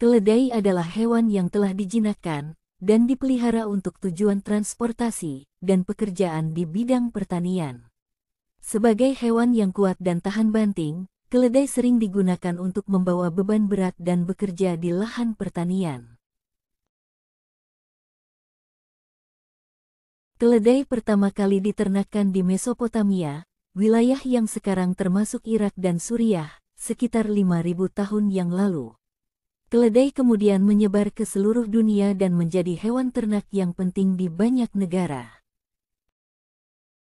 Keledai adalah hewan yang telah dijinakkan dan dipelihara untuk tujuan transportasi dan pekerjaan di bidang pertanian. Sebagai hewan yang kuat dan tahan banting, keledai sering digunakan untuk membawa beban berat dan bekerja di lahan pertanian. Keledai pertama kali diternakkan di Mesopotamia, wilayah yang sekarang termasuk Irak dan Suriah, sekitar 5.000 tahun yang lalu. Keledai kemudian menyebar ke seluruh dunia dan menjadi hewan ternak yang penting di banyak negara.